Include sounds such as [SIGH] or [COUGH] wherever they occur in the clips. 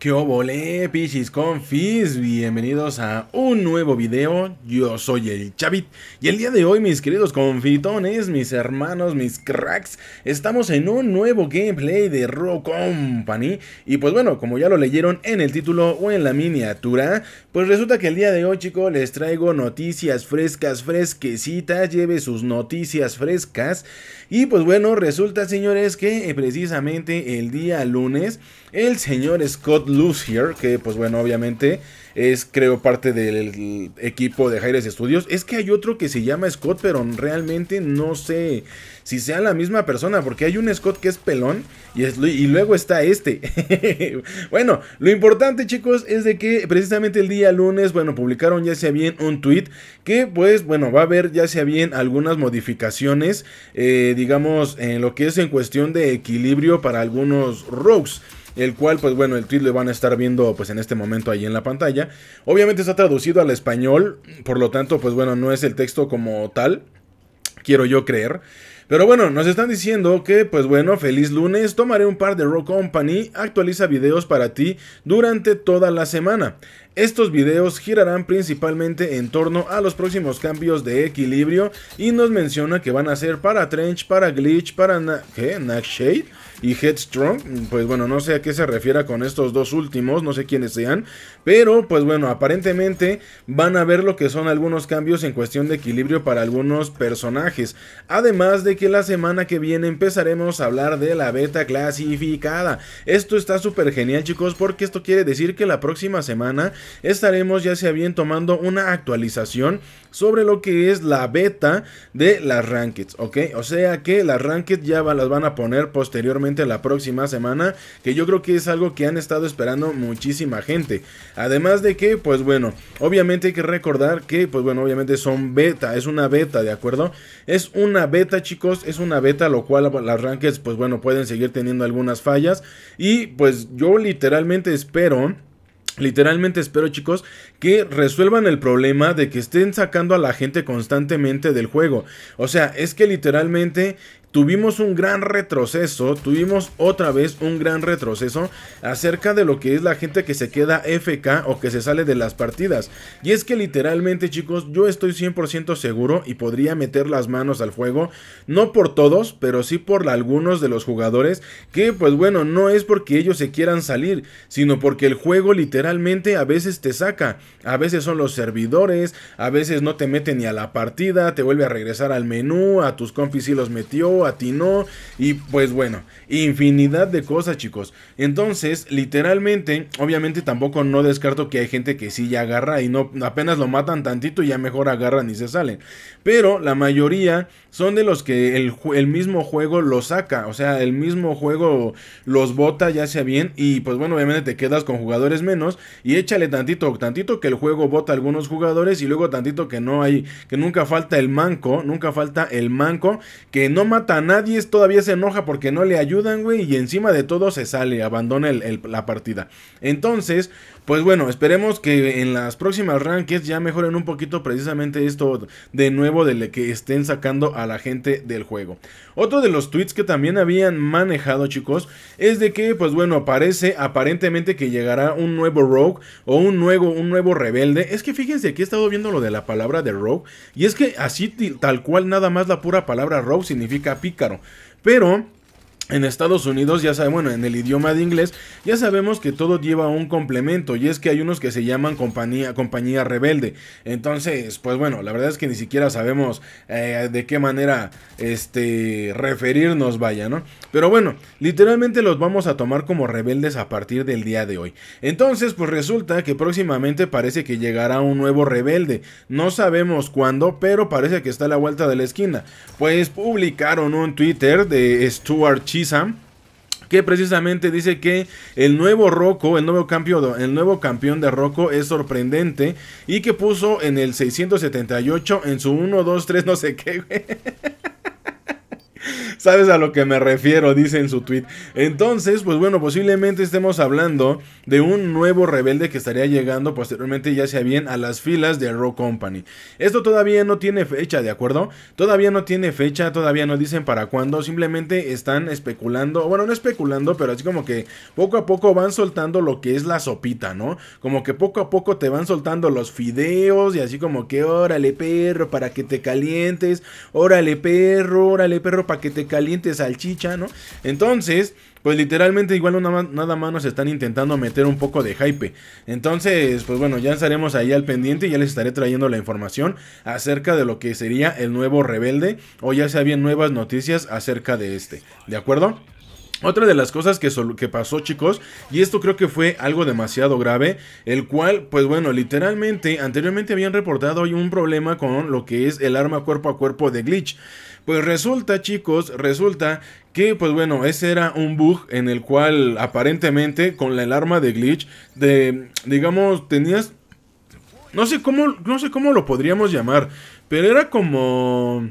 ¿Qué obole, pichis confis? Bienvenidos a un nuevo video. Yo soy el Chavit y el día de hoy, mis queridos confitones, mis hermanos, mis cracks, estamos en un nuevo gameplay de Rock Company. Y pues bueno, como ya lo leyeron en el título o en la miniatura, pues resulta que el día de hoy, chicos, les traigo noticias frescas, fresquecitas. Lleve sus noticias frescas. Y pues bueno, resulta, señores, que eh, precisamente el día lunes, el señor Scott Luz Here, que pues bueno, obviamente es creo parte del equipo de Jaires Studios. Es que hay otro que se llama Scott, pero realmente no sé si sea la misma persona, porque hay un Scott que es pelón y, y luego está este. [LAUGHS] bueno, lo importante chicos es de que precisamente el día lunes, bueno, publicaron ya sea bien un tweet que pues bueno, va a haber ya sea bien algunas modificaciones, eh, digamos, en lo que es en cuestión de equilibrio para algunos rogues el cual pues bueno, el tweet lo van a estar viendo pues en este momento ahí en la pantalla. Obviamente está traducido al español, por lo tanto pues bueno, no es el texto como tal, quiero yo creer. Pero bueno, nos están diciendo que, pues bueno, feliz lunes, tomaré un par de Rock Company, actualiza videos para ti durante toda la semana. Estos videos girarán principalmente en torno a los próximos cambios de equilibrio y nos menciona que van a ser para Trench, para Glitch, para... Na ¿Qué? y Headstrong. Pues bueno, no sé a qué se refiera con estos dos últimos, no sé quiénes sean. Pero pues bueno, aparentemente van a ver lo que son algunos cambios en cuestión de equilibrio para algunos personajes. Además de que la semana que viene empezaremos a hablar de la beta clasificada. Esto está súper genial chicos porque esto quiere decir que la próxima semana estaremos ya sea bien tomando una actualización sobre lo que es la beta de las Ranked, ¿ok? O sea que las Ranked ya las van a poner posteriormente la próxima semana, que yo creo que es algo que han estado esperando muchísima gente. Además de que, pues bueno, obviamente hay que recordar que, pues bueno, obviamente son beta, es una beta, ¿de acuerdo? Es una beta, chicos, es una beta, lo cual las rankings, pues bueno, pueden seguir teniendo algunas fallas. Y pues yo literalmente espero... Literalmente espero chicos que resuelvan el problema de que estén sacando a la gente constantemente del juego. O sea, es que literalmente tuvimos un gran retroceso, tuvimos otra vez un gran retroceso acerca de lo que es la gente que se queda FK o que se sale de las partidas. Y es que literalmente chicos, yo estoy 100% seguro y podría meter las manos al fuego, no por todos, pero sí por algunos de los jugadores que pues bueno, no es porque ellos se quieran salir, sino porque el juego literalmente a veces te saca, a veces son los servidores, a veces no te mete ni a la partida, te vuelve a regresar al menú, a tus confis y los metió, ti atinó y pues bueno, infinidad de cosas chicos. Entonces, literalmente, obviamente tampoco no descarto que hay gente que sí ya agarra y no apenas lo matan tantito y ya mejor agarran y se salen. Pero la mayoría son de los que el, el mismo juego lo saca, o sea, el mismo juego los bota ya sea bien y pues bueno, obviamente te quedas con jugadores menos y échale tantito, tantito que el juego bota algunos jugadores y luego tantito que no hay, que nunca falta el manco, nunca falta el manco que no mata a nadie todavía se enoja porque no le ayudan, güey, y encima de todo se sale, abandona la partida. Entonces, pues bueno, esperemos que en las próximas rankings ya mejoren un poquito precisamente esto de nuevo de que estén sacando a la gente del juego. Otro de los tweets que también habían manejado, chicos, es de que, pues bueno, parece aparentemente que llegará un nuevo Rogue o un nuevo, un nuevo rebelde. Es que fíjense aquí he estado viendo lo de la palabra de Rogue, y es que así tal cual nada más la pura palabra Rogue significa pícaro. Pero en Estados Unidos, ya saben, bueno, en el idioma de inglés, ya sabemos que todo lleva un complemento y es que hay unos que se llaman compañía, compañía rebelde. Entonces, pues bueno, la verdad es que ni siquiera sabemos eh, de qué manera este, referirnos, vaya, ¿no? Pero bueno, literalmente los vamos a tomar como rebeldes a partir del día de hoy. Entonces, pues resulta que próximamente parece que llegará un nuevo rebelde. No sabemos cuándo, pero parece que está a la vuelta de la esquina. Pues publicaron un Twitter de Stuart chief que precisamente dice que el nuevo roco el nuevo, campeón, el nuevo campeón de roco es sorprendente y que puso en el 678 en su 1, 2, 3, no sé qué, Sabes a lo que me refiero, dice en su tweet. Entonces, pues bueno, posiblemente estemos hablando de un nuevo rebelde que estaría llegando posteriormente, ya sea bien, a las filas de Raw Company. Esto todavía no tiene fecha, ¿de acuerdo? Todavía no tiene fecha, todavía no dicen para cuándo, simplemente están especulando, bueno, no especulando, pero así como que poco a poco van soltando lo que es la sopita, ¿no? Como que poco a poco te van soltando los fideos y así como que órale perro para que te calientes, órale perro, órale perro para que te caliente salchicha, ¿no? Entonces, pues literalmente igual nada, más nos están intentando meter un poco de hype. Entonces, pues bueno, ya estaremos ahí al pendiente y ya les estaré trayendo la información acerca de lo que sería el nuevo rebelde o ya se habían nuevas noticias acerca de este. ¿De acuerdo? Otra de las cosas que, pasó, chicos, y esto creo que fue algo demasiado grave, el cual, pues bueno, literalmente, anteriormente habían reportado un problema con lo que es el arma cuerpo a cuerpo de Glitch. Pues resulta, chicos, resulta que, pues bueno, ese era un bug en el cual aparentemente con el arma de Glitch, de, digamos, tenías... No sé cómo, no sé cómo lo podríamos llamar, pero era como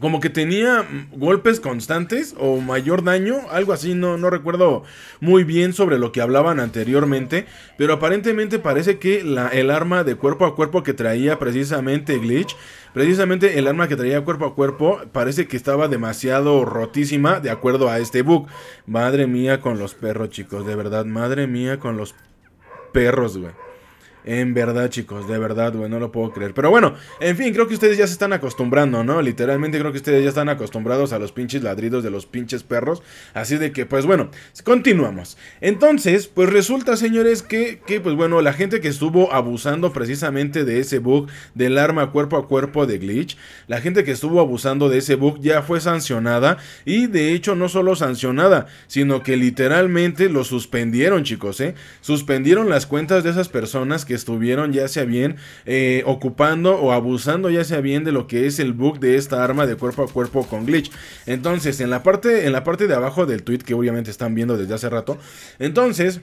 como que tenía golpes constantes o mayor daño, algo así, no, no recuerdo muy bien sobre lo que hablaban anteriormente, pero aparentemente parece que el arma de cuerpo a cuerpo que traía precisamente Glitch, precisamente el arma que traía cuerpo a cuerpo, parece que estaba demasiado rotísima de acuerdo a este bug. Madre mía con los perros, chicos, de verdad, madre mía con los perros, güey. En verdad, chicos, de verdad, bueno no lo puedo creer. Pero bueno, en fin, creo que ustedes ya se están acostumbrando, ¿no? Literalmente creo que ustedes ya están acostumbrados a los pinches ladridos de los pinches perros. Así de que, pues bueno, continuamos. Entonces, pues resulta, señores, que, que pues bueno, la gente que estuvo abusando precisamente de ese bug del arma cuerpo a cuerpo de glitch, la gente que estuvo abusando de ese bug ya fue sancionada. Y de hecho, no solo sancionada, sino que literalmente lo suspendieron, chicos, ¿eh? Suspendieron las cuentas de esas personas que estuvieron ya sea bien eh, ocupando o abusando ya sea bien de lo que es el bug de esta arma de cuerpo a cuerpo con glitch. Entonces, en la parte, en la parte de abajo del tweet que obviamente están viendo desde hace rato, entonces...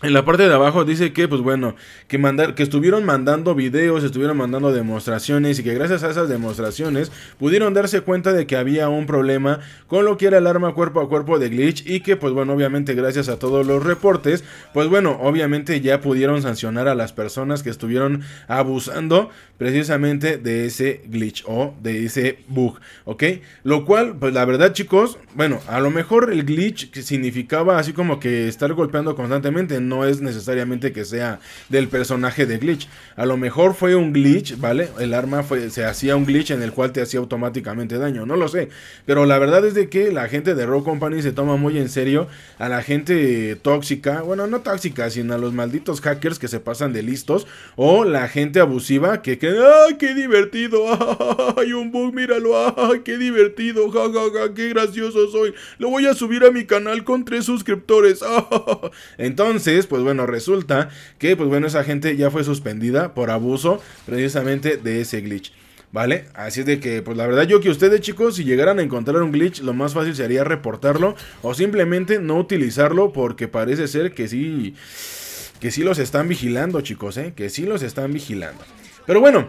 En la parte de abajo dice que, pues bueno, que, mandar, que estuvieron mandando videos, estuvieron mandando demostraciones y que gracias a esas demostraciones pudieron darse cuenta de que había un problema con lo que era el arma cuerpo a cuerpo de Glitch y que, pues bueno, obviamente gracias a todos los reportes, pues bueno, obviamente ya pudieron sancionar a las personas que estuvieron abusando precisamente de ese glitch o de ese bug, ¿ok? Lo cual, pues la verdad chicos, bueno, a lo mejor el glitch significaba así como que estar golpeando constantemente, no es necesariamente que sea del personaje de Glitch. A lo mejor fue un glitch, ¿vale? El arma se hacía un glitch en el cual te hacía automáticamente daño, no lo sé. Pero la verdad es de que la gente de Rock Company se toma muy en serio a la gente tóxica, bueno, no tóxica, sino a los malditos hackers que se pasan de listos o la gente abusiva que ¡Ah! qué divertido! ¡Hay [LAUGHS] un bug, míralo! ¡Ah! qué divertido! ¡Ja, ja, ja! ¡Qué gracioso soy! Lo voy a subir a mi canal con tres suscriptores. [LAUGHS] Entonces, pues bueno, resulta que pues bueno, esa gente ya fue suspendida por abuso precisamente de ese glitch. ¿Vale? Así es de que, pues la verdad yo que ustedes chicos, si llegaran a encontrar un glitch, lo más fácil sería reportarlo o simplemente no utilizarlo porque parece ser que sí, que sí los están vigilando chicos, ¿eh? Que sí los están vigilando. Pero bueno,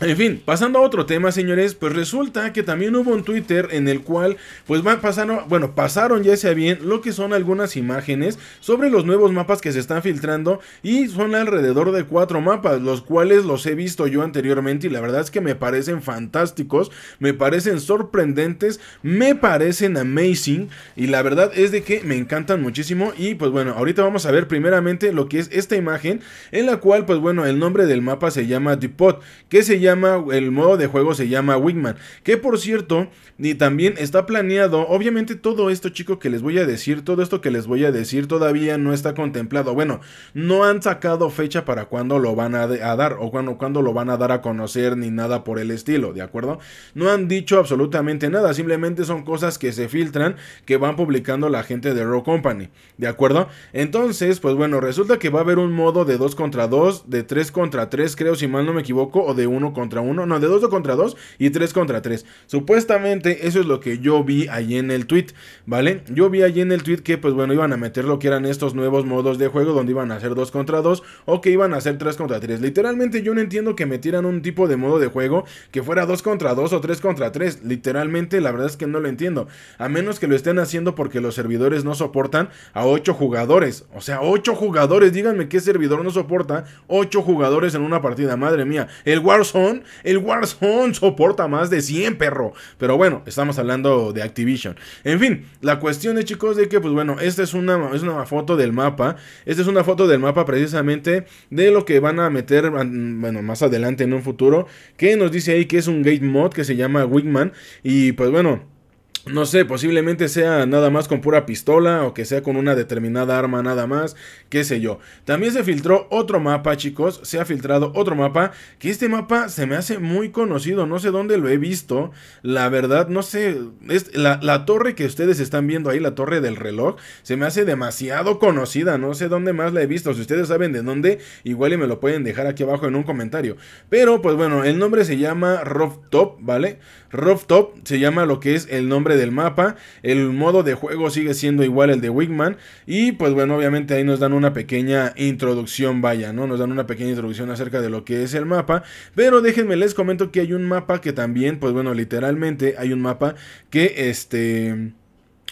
en fin, pasando a otro tema, señores, pues resulta que también hubo un Twitter en el cual, pues pasaron, bueno, pasaron ya sea bien lo que son algunas imágenes sobre los nuevos mapas que se están filtrando y son alrededor de cuatro mapas, los cuales los he visto yo anteriormente y la verdad es que me parecen fantásticos, me parecen sorprendentes, me parecen amazing y la verdad es de que me encantan muchísimo y pues bueno, ahorita vamos a ver primeramente lo que es esta imagen en la cual, pues bueno, el nombre del mapa se llama Depot, que se llama el modo de juego se llama Wigman, que por cierto, ni también está planeado, obviamente todo esto chico que les voy a decir, todo esto que les voy a decir todavía no está contemplado, bueno, no han sacado fecha para Cuando lo van a, dar o cuando cuando lo van a dar a conocer ni nada por el estilo, ¿de acuerdo? No han dicho absolutamente nada, simplemente son cosas que se filtran, que van publicando la gente de Raw Company, ¿de acuerdo? Entonces, pues bueno, resulta que va a haber un modo de 2 contra 2, de 3 contra 3, creo si mal no me equivoco, o de 1 contra uno, no, de dos contra dos y tres contra tres. Supuestamente eso es lo que yo vi allí en el tweet, ¿vale? Yo vi allí en el tweet que pues bueno, iban a meter lo que eran estos nuevos modos de juego donde iban a hacer dos contra dos o que iban a hacer tres contra tres. Literalmente yo no entiendo que metieran un tipo de modo de juego que fuera dos contra dos o tres contra tres. Literalmente la verdad es que no lo entiendo. A menos que lo estén haciendo porque los servidores no soportan a ocho jugadores. O sea, ocho jugadores, díganme qué servidor no soporta ocho jugadores en una partida. Madre mía, el Warzone el Warzone soporta más de 100, perro. Pero bueno, estamos hablando de Activision. En fin, la cuestión es, chicos, de que, pues bueno, esta es una, es una foto del mapa. Esta es una foto del mapa precisamente de lo que van a meter, bueno, más adelante en un futuro. Que nos dice ahí que es un gate mod que se llama Wigman. Y pues bueno. No sé, posiblemente sea nada más con pura pistola o que sea con una determinada arma nada más, qué sé yo. También se filtró otro mapa, chicos, se ha filtrado otro mapa, que este mapa se me hace muy conocido, no sé dónde lo he visto, la verdad, no sé, es la, la torre que ustedes están viendo ahí, la torre del reloj, se me hace demasiado conocida, no sé dónde más la he visto, si ustedes saben de dónde, igual y me lo pueden dejar aquí abajo en un comentario. Pero pues bueno, el nombre se llama Rough Top, ¿vale? Rough Top se llama lo que es el nombre del mapa. El modo de juego sigue siendo igual el de Wigman. Y pues bueno, obviamente ahí nos dan una pequeña introducción, vaya, ¿no? Nos dan una pequeña introducción acerca de lo que es el mapa. Pero déjenme les comento que hay un mapa que también, pues bueno, literalmente hay un mapa que este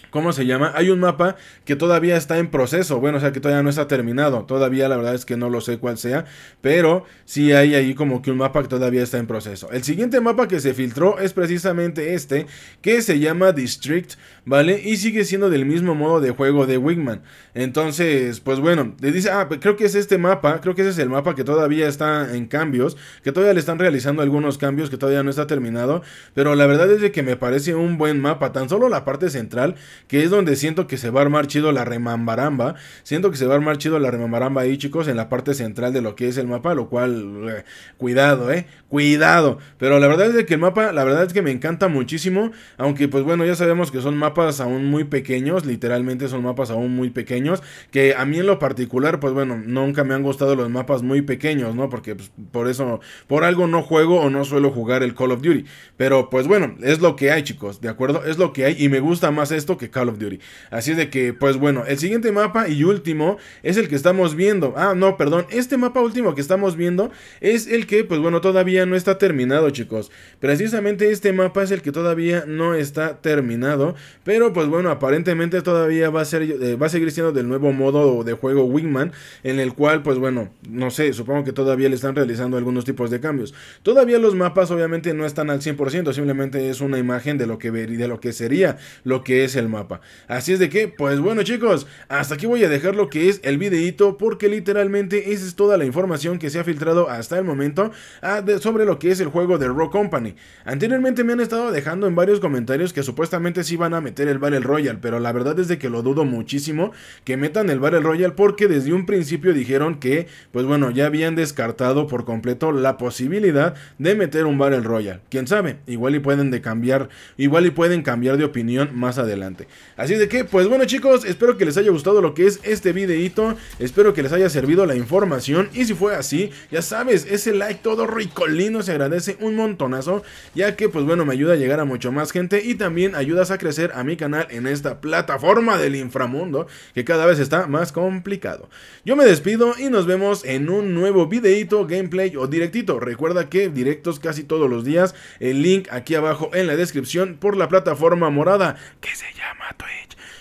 ¿Cómo se llama? Hay un mapa que todavía está en proceso, bueno, o sea que todavía no está terminado, todavía la verdad es que no lo sé cuál sea, pero sí hay ahí como que un mapa que todavía está en proceso. El siguiente mapa que se filtró es precisamente este, que se llama District, ¿vale? Y sigue siendo del mismo modo de juego de Wigman. Entonces, pues bueno, le dice, ah, pues creo que es este mapa, creo que ese es el mapa que todavía está en cambios, que todavía le están realizando algunos cambios, que todavía no está terminado, pero la verdad es de que me parece un buen mapa, tan solo la parte central, que es donde siento que se va a armar chido la remambaramba. Siento que se va a armar chido la remambaramba ahí, chicos, en la parte central de lo que es el mapa, lo cual, eh, cuidado, eh, cuidado. Pero la verdad es que el mapa, la verdad es que me encanta muchísimo, aunque pues bueno, ya sabemos que son mapas aún muy pequeños, literalmente son mapas aún muy pequeños, que a mí en lo particular, pues bueno, nunca me han gustado los mapas muy pequeños, ¿no? Porque pues, por eso, por algo no juego o no suelo jugar el Call of Duty. Pero pues bueno, es lo que hay, chicos, ¿de acuerdo? Es lo que hay y me gusta más esto que Call of Duty. Así es de que, pues bueno, el siguiente mapa y último es el que estamos viendo. Ah, no, perdón, este mapa último que estamos viendo es el que, pues bueno, todavía no está terminado, chicos. Precisamente este mapa es el que todavía no está terminado, pero pues bueno, aparentemente todavía va a, ser, eh, va a seguir siendo del nuevo modo de juego Wingman, en el cual, pues bueno, no sé, supongo que todavía le están realizando algunos tipos de cambios. Todavía los mapas obviamente no están al 100%, simplemente es una imagen de lo que, de lo que sería lo que es el mapa. Así es de que, pues bueno chicos, hasta aquí voy a dejar lo que es el videito porque literalmente esa es toda la información que se ha filtrado hasta el momento ah, sobre lo que es el juego de Rock Company. Anteriormente me han estado dejando en varios comentarios que supuestamente sí van a meter el Battle Royale, pero la verdad es de que lo dudo muchísimo que metan el Battle Royale porque desde un principio dijeron que, pues bueno, ya habían descartado por completo la posibilidad de meter un Battle Royale. Quién sabe, igual y pueden de cambiar, igual y pueden cambiar de opinión más adelante. Así de que, pues bueno chicos, espero que les haya gustado lo que es este videito, espero que les haya servido la información y si fue así, ya sabes, ese like todo ricolino se agradece un montonazo, ya que pues bueno, me ayuda a llegar a mucho más gente y también ayudas a crecer a mi canal en esta plataforma del inframundo que cada vez está más complicado. Yo me despido y nos vemos en un nuevo videito, gameplay o directito. Recuerda que directos casi todos los días, el link aquí abajo en la descripción por la plataforma morada que se llama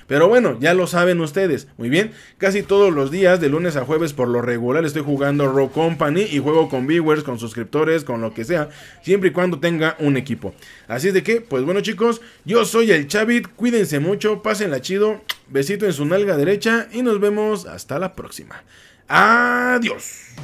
pero bueno, ya lo saben ustedes. Muy bien, casi todos los días, de lunes a jueves por lo regular, estoy jugando Raw Company y juego con viewers, con suscriptores, con lo que sea, siempre y cuando tenga un equipo. Así es de que, pues bueno chicos, yo soy el Chavit, cuídense mucho, pásenla chido, besito en su nalga derecha y nos vemos hasta la próxima. Adiós.